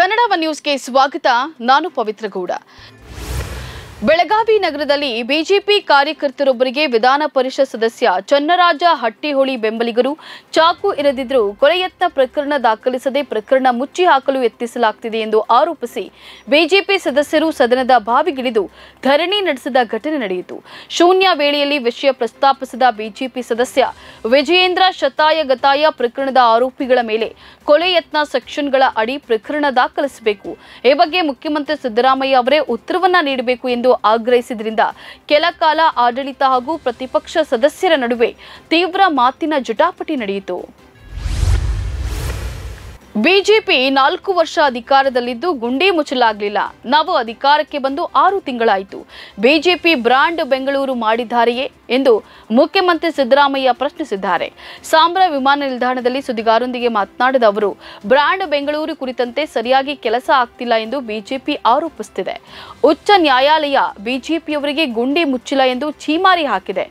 ಕನ್ನಡ ನ್ಯೂಸ್ಗೆ ಸ್ವಾಗತ ನಾನು ಪವಿತ್ರಗೌಡ ಬೆಳಗಾವಿ ನಗರದಲ್ಲಿ ಬಿಜೆಪಿ ಕಾರ್ಯಕರ್ತರೊಬ್ಬರಿಗೆ ವಿಧಾನ ಪರಿಷತ್ ಸದಸ್ಯ ಚನ್ನರಾಜ ಹಟ್ಟಿಹೊಳಿ ಬೆಂಬಲಿಗರು ಚಾಕು ಇರದಿದ್ದರೂ ಕೊಲೆಯತ್ನ ಪ್ರಕರಣ ದಾಖಲಿಸದೆ ಪ್ರಕರಣ ಮುಚ್ಚಿ ಹಾಕಲು ಯತ್ನಿಸಲಾಗುತ್ತಿದೆ ಎಂದು ಆರೋಪಿಸಿ ಬಿಜೆಪಿ ಸದಸ್ಯರು ಸದನದ ಬಾವಿಗಿಳಿದು ಧರಣಿ ನಡೆಸಿದ ಘಟನೆ ನಡೆಯಿತು ಶೂನ್ಯ ವೇಳೆಯಲ್ಲಿ ವಿಷಯ ಪ್ರಸ್ತಾಪಿಸಿದ ಬಿಜೆಪಿ ಸದಸ್ಯ ವಿಜಯೇಂದ್ರ ಶತಾಯಗತಾಯ ಪ್ರಕರಣದ ಆರೋಪಿಗಳ ಮೇಲೆ ಕೊಲೆಯತ್ನ ಸೆಕ್ಷನ್ಗಳ ಅಡಿ ಪ್ರಕರಣ ದಾಖಲಿಸಬೇಕು ಈ ಬಗ್ಗೆ ಮುಖ್ಯಮಂತ್ರಿ ಸಿದ್ದರಾಮಯ್ಯ ಅವರೇ ಉತ್ತರವನ್ನ ನೀಡಬೇಕು ಎಂದು ಎಂದು ಆಗ್ರಹಿಸಿದ್ರಿಂದ ಕೆಲ ಕಾಲ ಆಡಳಿತ ಹಾಗೂ ಪ್ರತಿಪಕ್ಷ ಸದಸ್ಯರ ನಡುವೆ ತೀವ್ರ ಮಾತಿನ ಜಟಾಪಟಿ ನಡೆಯಿತು ಬಿಜೆಪಿ ನಾಲ್ಕು ವರ್ಷ ಅಧಿಕಾರದಲ್ಲಿದ್ದು ಗುಂಡಿ ಮುಚ್ಚಲಾಗಲಿಲ್ಲ ನಾವು ಅಧಿಕಾರಕ್ಕೆ ಬಂದು ಆರು ತಿಂಗಳಾಯಿತು ಬಿಜೆಪಿ ಬ್ರಾಂಡ್ ಬೆಂಗಳೂರು ಮಾಡಿದ್ದಾರೆಯೇ ಎಂದು ಮುಖ್ಯಮಂತ್ರಿ ಸಿದ್ದರಾಮಯ್ಯ ಪ್ರಶ್ನಿಸಿದ್ದಾರೆ ಸಾಂಬ್ರ ವಿಮಾನ ನಿಲ್ದಾಣದಲ್ಲಿ ಸುದ್ದಿಗಾರರೊಂದಿಗೆ ಮಾತನಾಡಿದ ಅವರು ಬ್ರಾಂಡ್ ಬೆಂಗಳೂರು ಕುರಿತಂತೆ ಸರಿಯಾಗಿ ಕೆಲಸ ಆಗ್ತಿಲ್ಲ ಎಂದು ಬಿಜೆಪಿ ಆರೋಪಿಸುತ್ತಿದೆ ಉಚ್ಚ ನ್ಯಾಯಾಲಯ ಬಿಜೆಪಿಯವರಿಗೆ ಗುಂಡಿ ಮುಚ್ಚಿಲ್ಲ ಎಂದು ಛೀಮಾರಿ ಹಾಕಿದೆ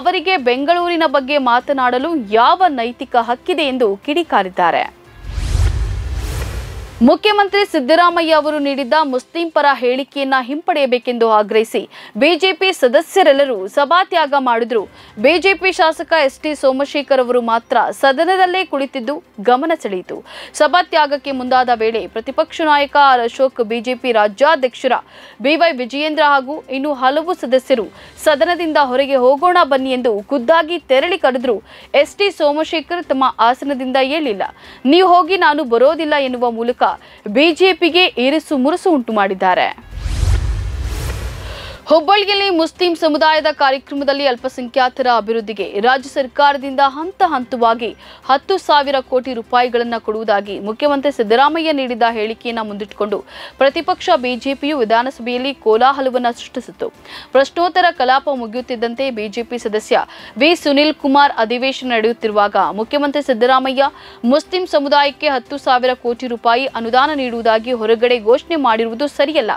ಅವರಿಗೆ ಬೆಂಗಳೂರಿನ ಬಗ್ಗೆ ಮಾತನಾಡಲು ಯಾವ ನೈತಿಕ ಹಕ್ಕಿದೆ ಎಂದು ಕಿಡಿಕಾರಿದ್ದಾರೆ ಮುಖ್ಯಮಂತ್ರಿ ಸಿದ್ದರಾಮಯ್ಯ ಅವರು ನೀಡಿದ್ದ ಮುಸ್ಲಿಂ ಪರ ಹೇಳಿಕೆಯನ್ನ ಹಿಂಪಡೆಯಬೇಕೆಂದು ಆಗ್ರಹಿಸಿ ಬಿಜೆಪಿ ಸದಸ್ಯರೆಲ್ಲರೂ ಸಭಾತ್ಯಾಗ ಮಾಡಿದ್ರು ಬಿಜೆಪಿ ಶಾಸಕ ಎಸ್ ಟಿ ಸೋಮಶೇಖರ್ ಅವರು ಮಾತ್ರ ಸದನದಲ್ಲೇ ಕುಳಿತಿದ್ದು ಗಮನ ಸೆಳೆಯಿತು ಸಭಾತ್ಯಾಗಕ್ಕೆ ಮುಂದಾದ ವೇಳೆ ಪ್ರತಿಪಕ್ಷ ನಾಯಕ ಆರ್ ಅಶೋಕ್ ಬಿಜೆಪಿ ರಾಜ್ಯಾಧ್ಯಕ್ಷರ ಬಿವೈ ವಿಜಯೇಂದ್ರ ಹಾಗೂ ಇನ್ನು ಹಲವು ಸದಸ್ಯರು ಸದನದಿಂದ ಹೊರಗೆ ಹೋಗೋಣ ಬನ್ನಿ ಎಂದು ಖುದ್ದಾಗಿ ತೆರಳಿ ಕರೆದ್ರು ಎಸ್ ಟಿ ಸೋಮಶೇಖರ್ ತಮ್ಮ ಆಸನದಿಂದ ಏಳಿಲ್ಲ ನೀವು ಹೋಗಿ ನಾನು ಬರೋದಿಲ್ಲ ಎನ್ನುವ ಮೂಲಕ ಬಿಜೆಪಿಗೆ ಏರಿಸು ಮುರುಸು ಉಂಟು ಮಾಡಿದ್ದಾರೆ ಹುಬ್ಬಳ್ಳಿಯಲ್ಲಿ ಮುಸ್ಲಿಂ ಸಮುದಾಯದ ಕಾರ್ಯಕ್ರಮದಲ್ಲಿ ಅಲ್ಪಸಂಖ್ಯಾತರ ಅಭಿವೃದ್ಧಿಗೆ ರಾಜ್ಯ ಸರ್ಕಾರದಿಂದ ಹಂತ ಹಂತವಾಗಿ ಹತ್ತು ಸಾವಿರ ಕೋಟಿ ರೂಪಾಯಿಗಳನ್ನು ಕೊಡುವುದಾಗಿ ಮುಖ್ಯಮಂತ್ರಿ ಸಿದ್ದರಾಮಯ್ಯ ನೀಡಿದ ಹೇಳಿಕೆಯನ್ನು ಮುಂದಿಟ್ಟುಕೊಂಡು ಪ್ರತಿಪಕ್ಷ ಬಿಜೆಪಿಯು ವಿಧಾನಸಭೆಯಲ್ಲಿ ಕೋಲಾಹಲವನ್ನು ಸೃಷ್ಟಿಸಿತು ಪ್ರಶ್ನೋತ್ತರ ಕಲಾಪ ಮುಗಿಯುತ್ತಿದ್ದಂತೆ ಬಿಜೆಪಿ ಸದಸ್ಯ ವಿ ಸುನಿಲ್ ಕುಮಾರ್ ಅಧಿವೇಶನ ನಡೆಯುತ್ತಿರುವಾಗ ಮುಖ್ಯಮಂತ್ರಿ ಸಿದ್ದರಾಮಯ್ಯ ಮುಸ್ಲಿಂ ಸಮುದಾಯಕ್ಕೆ ಹತ್ತು ಸಾವಿರ ಕೋಟಿ ರೂಪಾಯಿ ಅನುದಾನ ನೀಡುವುದಾಗಿ ಹೊರಗಡೆ ಘೋಷಣೆ ಮಾಡಿರುವುದು ಸರಿಯಲ್ಲ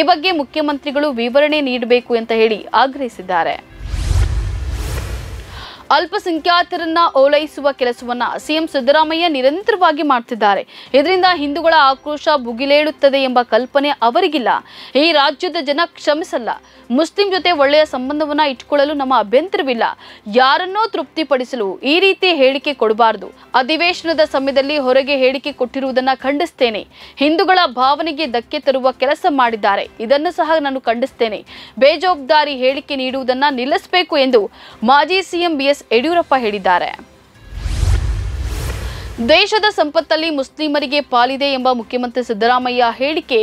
ಈ ಬಗ್ಗೆ ಮುಖ್ಯಮಂತ್ರಿಗಳು ವಿವರಣೆ ನೀಡಬೇಕು ಅಂತ ಹೇಳಿ ಆಗ್ರಹಿಸಿದ್ದಾರೆ ಅಲ್ಪಸಂಖ್ಯಾತರನ್ನ ಓಲೈಸುವ ಕೆಲಸವನ್ನ ಸಿಎಂ ಸಿದ್ದರಾಮಯ್ಯ ನಿರಂತರವಾಗಿ ಮಾಡ್ತಿದ್ದಾರೆ ಇದರಿಂದ ಹಿಂದೂಗಳ ಆಕ್ರೋಶ ಭುಗಿಲೇಳುತ್ತದೆ ಎಂಬ ಕಲ್ಪನೆ ಅವರಿಗಿಲ್ಲ ಈ ರಾಜ್ಯದ ಜನ ಕ್ಷಮಿಸಲ್ಲ ಮುಸ್ಲಿಂ ಜೊತೆ ಒಳ್ಳೆಯ ಸಂಬಂಧವನ್ನ ಇಟ್ಟುಕೊಳ್ಳಲು ನಮ್ಮ ಅಭ್ಯಂತರವಿಲ್ಲ ಯಾರನ್ನೋ ತೃಪ್ತಿಪಡಿಸಲು ಈ ರೀತಿ ಹೇಳಿಕೆ ಕೊಡಬಾರದು ಅಧಿವೇಶನದ ಸಮಯದಲ್ಲಿ ಹೊರಗೆ ಹೇಳಿಕೆ ಕೊಟ್ಟಿರುವುದನ್ನ ಖಂಡಿಸ್ತೇನೆ ಹಿಂದೂಗಳ ಭಾವನೆಗೆ ಧಕ್ಕೆ ತರುವ ಕೆಲಸ ಮಾಡಿದ್ದಾರೆ ಇದನ್ನು ಸಹ ನಾನು ಖಂಡಿಸ್ತೇನೆ ಬೇಜವಾಬ್ದಾರಿ ಹೇಳಿಕೆ ನೀಡುವುದನ್ನ ನಿಲ್ಲಿಸಬೇಕು ಎಂದು ಮಾಜಿ ಸಿಎಂ ಬಿಎಸ್ ಎಸ್ ಯಡಿಯೂರಪ್ಪ ಹೇಳಿದ್ದಾರೆ ದೇಶದ ಸಂಪತ್ತಲ್ಲಿ ಮುಸ್ಲಿಮರಿಗೆ ಪಾಲಿದೆ ಎಂಬ ಮುಖ್ಯಮಂತ್ರಿ ಸಿದ್ದರಾಮಯ್ಯ ಹೇಳಿಕೆ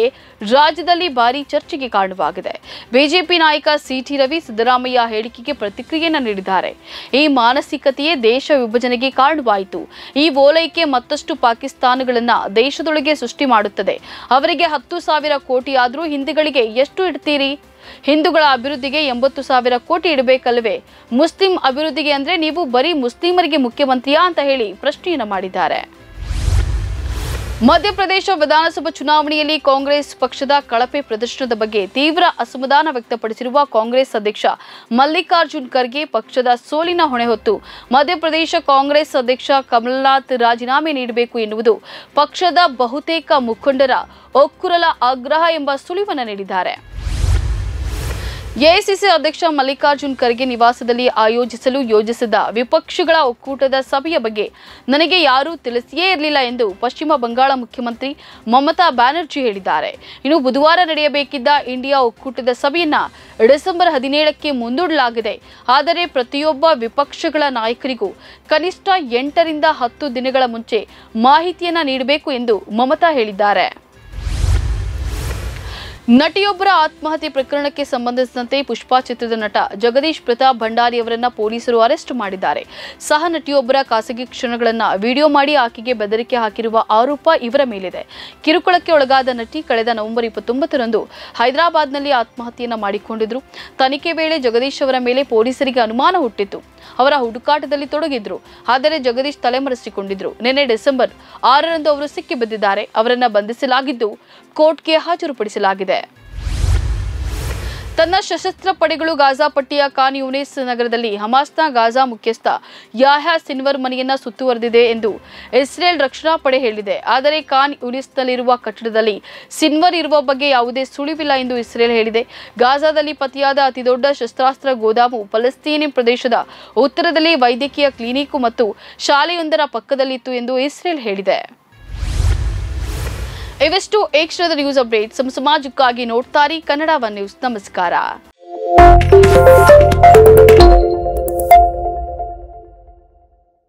ರಾಜ್ಯದಲ್ಲಿ ಭಾರಿ ಚರ್ಚೆಗೆ ಕಾರಣವಾಗಿದೆ ಬಿಜೆಪಿ ನಾಯಕ ಸಿಟಿ ರವಿ ಸಿದ್ದರಾಮಯ್ಯ ಹೇಳಿಕೆಗೆ ಪ್ರತಿಕ್ರಿಯೆಯನ್ನು ನೀಡಿದ್ದಾರೆ ಈ ಮಾನಸಿಕತೆಯೇ ದೇಶ ವಿಭಜನೆಗೆ ಕಾರಣವಾಯಿತು ಈ ಓಲೈಕೆ ಮತ್ತಷ್ಟು ಪಾಕಿಸ್ತಾನಗಳನ್ನು ದೇಶದೊಳಗೆ ಸೃಷ್ಟಿ ಮಾಡುತ್ತದೆ ಅವರಿಗೆ ಹತ್ತು ಸಾವಿರ ಕೋಟಿ ಆದರೂ ಹಿಂದಿಗಳಿಗೆ ಎಷ್ಟು ಇಡ್ತೀರಿ ಹಿಂದೂಗಳ ಅಭಿವೃದ್ಧಿಗೆ ಎಂಬತ್ತು ಸಾವಿರ ಕೋಟಿ ಇಡಬೇಕಲ್ವೇ ಮುಸ್ಲಿಂ ಅಭಿವೃದ್ಧಿಗೆ ಅಂದ್ರೆ ನೀವು ಬರೀ ಮುಸ್ಲಿಮರಿಗೆ ಮುಖ್ಯಮಂತ್ರಿಯಾ ಅಂತ ಹೇಳಿ ಪ್ರಶ್ನೆಯನ್ನು ಮಾಡಿದ್ದಾರೆ ಮಧ್ಯಪ್ರದೇಶ ವಿಧಾನಸಭಾ ಚುನಾವಣೆಯಲ್ಲಿ ಕಾಂಗ್ರೆಸ್ ಪಕ್ಷದ ಕಳಪೆ ಪ್ರದರ್ಶನದ ಬಗ್ಗೆ ತೀವ್ರ ಅಸಮಾಧಾನ ವ್ಯಕ್ತಪಡಿಸಿರುವ ಕಾಂಗ್ರೆಸ್ ಅಧ್ಯಕ್ಷ ಮಲ್ಲಿಕಾರ್ಜುನ್ ಖರ್ಗೆ ಪಕ್ಷದ ಸೋಲಿನ ಹೊಣೆ ಹೊತ್ತು ಮಧ್ಯಪ್ರದೇಶ ಕಾಂಗ್ರೆಸ್ ಅಧ್ಯಕ್ಷ ಕಮಲ್ನಾಥ್ ರಾಜೀನಾಮೆ ನೀಡಬೇಕು ಎನ್ನುವುದು ಪಕ್ಷದ ಬಹುತೇಕ ಮುಖಂಡರ ಒಕ್ಕುರಲ ಆಗ್ರಹ ಎಂಬ ಸುಳಿವನ್ನು ನೀಡಿದ್ದಾರೆ ಎಐಸಿಸಿ ಅಧ್ಯಕ್ಷ ಮಲ್ಲಿಕಾರ್ಜುನ್ ಖರ್ಗೆ ನಿವಾಸದಲ್ಲಿ ಆಯೋಜಿಸಲು ಯೋಜಿಸಿದ ವಿಪಕ್ಷಗಳ ಒಕ್ಕೂಟದ ಸಭೆಯ ಬಗ್ಗೆ ನನಗೆ ಯಾರೂ ತಿಳಿಸಿಯೇ ಇರಲಿಲ್ಲ ಎಂದು ಪಶ್ಚಿಮ ಬಂಗಾಳ ಮುಖ್ಯಮಂತ್ರಿ ಮಮತಾ ಬ್ಯಾನರ್ಜಿ ಹೇಳಿದ್ದಾರೆ ಇನ್ನು ಬುಧವಾರ ನಡೆಯಬೇಕಿದ್ದ ಇಂಡಿಯಾ ಒಕ್ಕೂಟದ ಸಭೆಯನ್ನ ಡಿಸೆಂಬರ್ ಹದಿನೇಳಕ್ಕೆ ಮುಂದೂಡಲಾಗಿದೆ ಆದರೆ ಪ್ರತಿಯೊಬ್ಬ ವಿಪಕ್ಷಗಳ ನಾಯಕರಿಗೂ ಕನಿಷ್ಠ ಎಂಟರಿಂದ ಹತ್ತು ದಿನಗಳ ಮುಂಚೆ ಮಾಹಿತಿಯನ್ನ ನೀಡಬೇಕು ಎಂದು ಮಮತಾ ಹೇಳಿದ್ದಾರೆ ನಟಿಯೊಬ್ಬರ ಆತ್ಮಹತ್ಯೆ ಪ್ರಕರಣಕ್ಕೆ ಸಂಬಂಧಿಸಿದಂತೆ ಪುಷ್ಪಾ ಚಿತ್ರದ ನಟ ಜಗದೀಶ್ ಪ್ರತಾಪ್ ಭಂಡಾರಿ ಅವರನ್ನು ಪೊಲೀಸರು ಅರೆಸ್ಟ್ ಮಾಡಿದ್ದಾರೆ ಸಹ ನಟಿಯೊಬ್ಬರ ಖಾಸಗಿ ಕ್ಷಣಗಳನ್ನ ವಿಡಿಯೋ ಮಾಡಿ ಆಕೆಗೆ ಬೆದರಿಕೆ ಹಾಕಿರುವ ಆರೋಪ ಇವರ ಮೇಲಿದೆ ಕಿರುಕುಳಕ್ಕೆ ಒಳಗಾದ ನಟಿ ಕಳೆದ ನವೆಂಬರ್ ಇಪ್ಪತ್ತೊಂಬತ್ತರಂದು ಹೈದರಾಬಾದ್ನಲ್ಲಿ ಆತ್ಮಹತ್ಯೆಯನ್ನು ಮಾಡಿಕೊಂಡಿದ್ರು ತನಿಖೆ ವೇಳೆ ಜಗದೀಶ್ ಅವರ ಮೇಲೆ ಪೊಲೀಸರಿಗೆ ಅನುಮಾನ ಹುಟ್ಟಿತ್ತು ಅವರ ಹುಡುಕಾಟದಲ್ಲಿ ತೊಡಗಿದ್ರು ಆದರೆ ಜಗದೀಶ್ ತಲೆಮರೆಸಿಕೊಂಡಿದ್ರು ನಿನ್ನೆ ಡಿಸೆಂಬರ್ ಆರರಂದು ಅವರು ಸಿಕ್ಕಿ ಬಿದ್ದಿದ್ದಾರೆ ಅವರನ್ನ ಬಂಧಿಸಲಾಗಿದ್ದು ಕೋರ್ಟ್ಗೆ ಹಾಜರುಪಡಿಸಲಾಗಿದೆ ತನ್ನ ಸಶಸ್ತ್ರ ಪಡೆಗಳು ಗಾಜಾ ಪಟ್ಟಿಯ ಖಾನ್ ಯೂನಿಸ್ ನಗರದಲ್ಲಿ ಹಮಾಸ್ನ ಗಾಜಾ ಮುಖ್ಯಸ್ಥ ಯಾಹ್ಯಾ ಸಿನ್ವರ್ ಮನೆಯನ್ನ ಸುತ್ತುವರೆದಿದೆ ಎಂದು ಇಸ್ರೇಲ್ ರಕ್ಷಣಾ ಪಡೆ ಹೇಳಿದೆ ಆದರೆ ಖಾನ್ ಯೂನಿಸ್ನಲ್ಲಿರುವ ಕಟ್ಟಡದಲ್ಲಿ ಸಿನ್ವರ್ ಇರುವ ಬಗ್ಗೆ ಯಾವುದೇ ಸುಳಿವಿಲ್ಲ ಎಂದು ಇಸ್ರೇಲ್ ಹೇಳಿದೆ ಗಾಜಾದಲ್ಲಿ ಪತಿಯಾದ ಅತಿದೊಡ್ಡ ಶಸ್ತ್ರಾಸ್ತ್ರ ಗೋದಾಮು ಫಲಸ್ತೀನಿ ಪ್ರದೇಶದ ಉತ್ತರದಲ್ಲಿ ವೈದ್ಯಕೀಯ ಕ್ಲಿನಿಕ್ ಮತ್ತು ಶಾಲೆಯೊಂದರ ಪಕ್ಕದಲ್ಲಿತ್ತು ಎಂದು ಇಸ್ರೇಲ್ ಹೇಳಿದೆ ಇವೆಷ್ಟು ಏಕ್ಷರದ ನ್ಯೂಸ್ ಅಪ್ಡೇಟ್ ಸಮ ಸಮಾಜಕ್ಕಾಗಿ ನೋಡ್ತಾರೆ ಕನ್ನಡ ವನ್ ನ್ಯೂಸ್ ನಮಸ್ಕಾರ